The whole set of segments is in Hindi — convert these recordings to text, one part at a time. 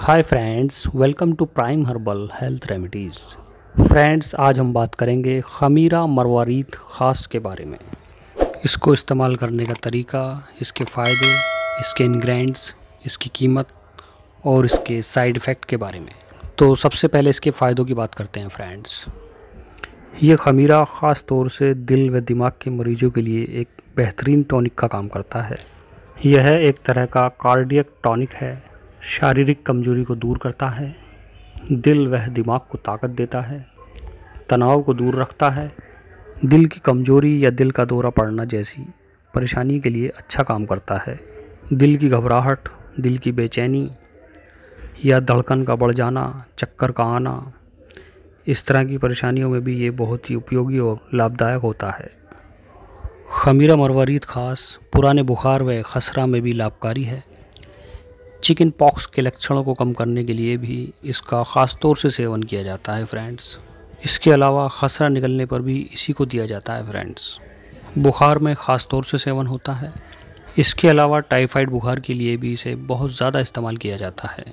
hi friends welcome to Prime Herbal Health Remedies friends आज हम बात करेंगे खमीरा मरवारीत ख़ास के बारे में इसको इस्तेमाल करने का तरीका इसके फ़ायदे इसके इन्ग्रेंट्स इसकी कीमत और इसके साइड इफ़ेक्ट के बारे में तो सबसे पहले इसके फ़ायदों की बात करते हैं फ्रेंड्स ये खमीरा ख़ास तौर से दिल व दिमाग के मरीज़ों के लिए एक बेहतरीन टॉनिक का काम करता है यह एक तरह का कार्डियक टॉनिक है शारीरिक कमजोरी को दूर करता है दिल वह दिमाग को ताकत देता है तनाव को दूर रखता है दिल की कमजोरी या दिल का दौरा पड़ना जैसी परेशानी के लिए अच्छा काम करता है दिल की घबराहट दिल की बेचैनी या धड़कन का बढ़ जाना चक्कर का आना इस तरह की परेशानियों में भी ये बहुत ही उपयोगी और लाभदायक होता है खमीरा मरवरीद खास पुराने बुखार व खसरा में भी लाभकारी है चिकन पॉक्स के लक्षणों को कम करने के लिए भी इसका ख़ास तौर से सेवन किया जाता है फ्रेंड्स इसके अलावा खसरा निकलने पर भी इसी को दिया जाता है फ्रेंड्स बुखार में ख़ास तौर से सेवन होता है इसके अलावा टाइफाइड बुखार के लिए भी इसे बहुत ज़्यादा इस्तेमाल किया जाता है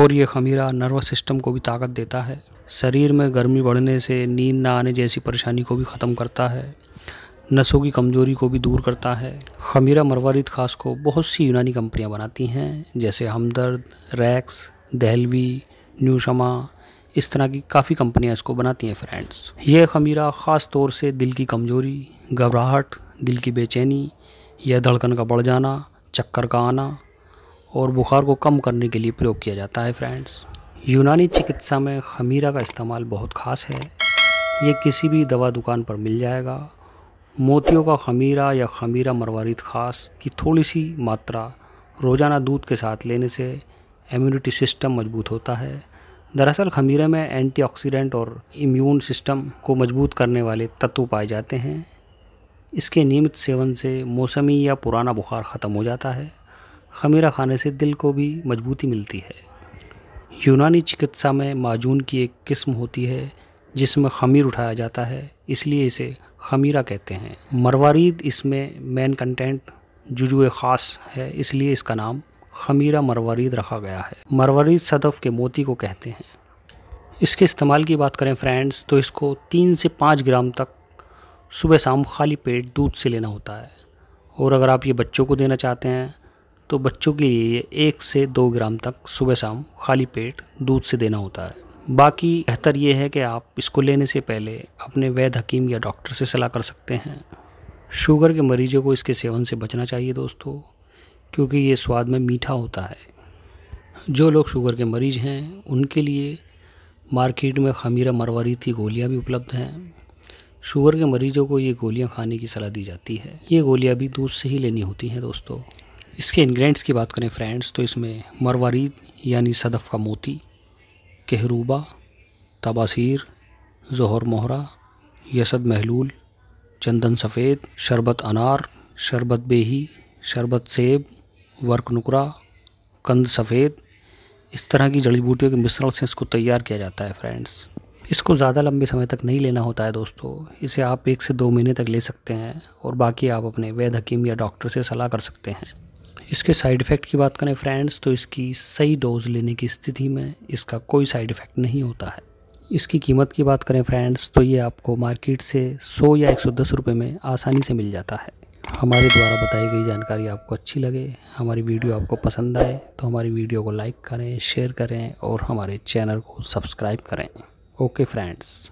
और ये खमीरा नर्वस सिस्टम को भी ताकत देता है शरीर में गर्मी बढ़ने से नींद ना आने जैसी परेशानी को भी ख़त्म करता है नसों की कमजोरी को भी दूर करता है खमीरा मरवारी खास को बहुत सी यूनानी कंपनियां बनाती हैं जैसे हमदर्द रैक्स दहलवी न्यूशमा इस तरह की काफ़ी कंपनियां इसको बनाती हैं फ्रेंड्स यह खमीरा ख़ास तौर से दिल की कमजोरी घबराहट दिल की बेचैनी या धड़कन का बढ़ जाना चक्कर का आना और बुखार को कम करने के लिए प्रयोग किया जाता है फ्रेंड्स यूनानी चिकित्सा में खमीरा का इस्तेमाल बहुत ख़ास है ये किसी भी दवा दुकान पर मिल जाएगा मोतियों का खमीरा या खमीरा मरवारीद ख़ास की थोड़ी सी मात्रा रोज़ाना दूध के साथ लेने से इम्यूनिटी सिस्टम मजबूत होता है दरअसल खमीरे में एंटीऑक्सीडेंट और इम्यून सिस्टम को मजबूत करने वाले तत्व पाए जाते हैं इसके नियमित सेवन से मौसमी या पुराना बुखार ख़त्म हो जाता है खमीरा खाने से दिल को भी मजबूती मिलती है यूनानी चिकित्सा में माजून की एक किस्म होती है जिसमें खमीर उठाया जाता है इसलिए इसे खमीरा कहते हैं मरवारीद इसमें मेन कंटेंट जुजु ख़ास है इसलिए इसका नाम खमीरा मरवारीद रखा गया है मरवारीद सदफ़ के मोती को कहते हैं इसके इस्तेमाल की बात करें फ्रेंड्स तो इसको तीन से पाँच ग्राम तक सुबह शाम खाली पेट दूध से लेना होता है और अगर आप ये बच्चों को देना चाहते हैं तो बच्चों के लिए ये एक से दो ग्राम तक सुबह शाम खाली पेट दूध से देना होता है बाकी बेहतर ये है कि आप इसको लेने से पहले अपने वैध हकीम या डॉक्टर से सलाह कर सकते हैं शुगर के मरीजों को इसके सेवन से बचना चाहिए दोस्तों क्योंकि ये स्वाद में मीठा होता है जो लोग शुगर के मरीज हैं उनके लिए मार्केट में खमीरा मरवारी की गोलियाँ भी उपलब्ध हैं शुगर के मरीजों को ये गोलियाँ खाने की सलाह दी जाती है ये गोलियाँ भी दूध से ही लेनी होती हैं दोस्तों इसके इंग्रेडिएंट्स की बात करें फ्रेंड्स तो इसमें मरवारी यानी सदफ़ का मोती कहरूबा तबासिर जहर मोहरा यसद महलूल चंदन सफ़ेद शरबत अनार शरबत बेही शरबत सेब वर्क नुकरा कंद सफ़ेद इस तरह की जड़ी बूटियों के मिश्रण से इसको तैयार किया जाता है फ्रेंड्स इसको ज़्यादा लंबे समय तक नहीं लेना होता है दोस्तों इसे आप एक से दो महीने तक ले सकते हैं और बाकी आप अपने वैद हकीम या डॉक्टर से सलाह कर सकते हैं इसके साइड इफ़ेक्ट की बात करें फ्रेंड्स तो इसकी सही डोज लेने की स्थिति में इसका कोई साइड इफ़ेक्ट नहीं होता है इसकी कीमत की बात करें फ्रेंड्स तो ये आपको मार्केट से 100 या 110 सौ में आसानी से मिल जाता है हमारे द्वारा बताई गई जानकारी आपको अच्छी लगे हमारी वीडियो आपको पसंद आए तो हमारी वीडियो को लाइक करें शेयर करें और हमारे चैनल को सब्सक्राइब करें ओके फ्रेंड्स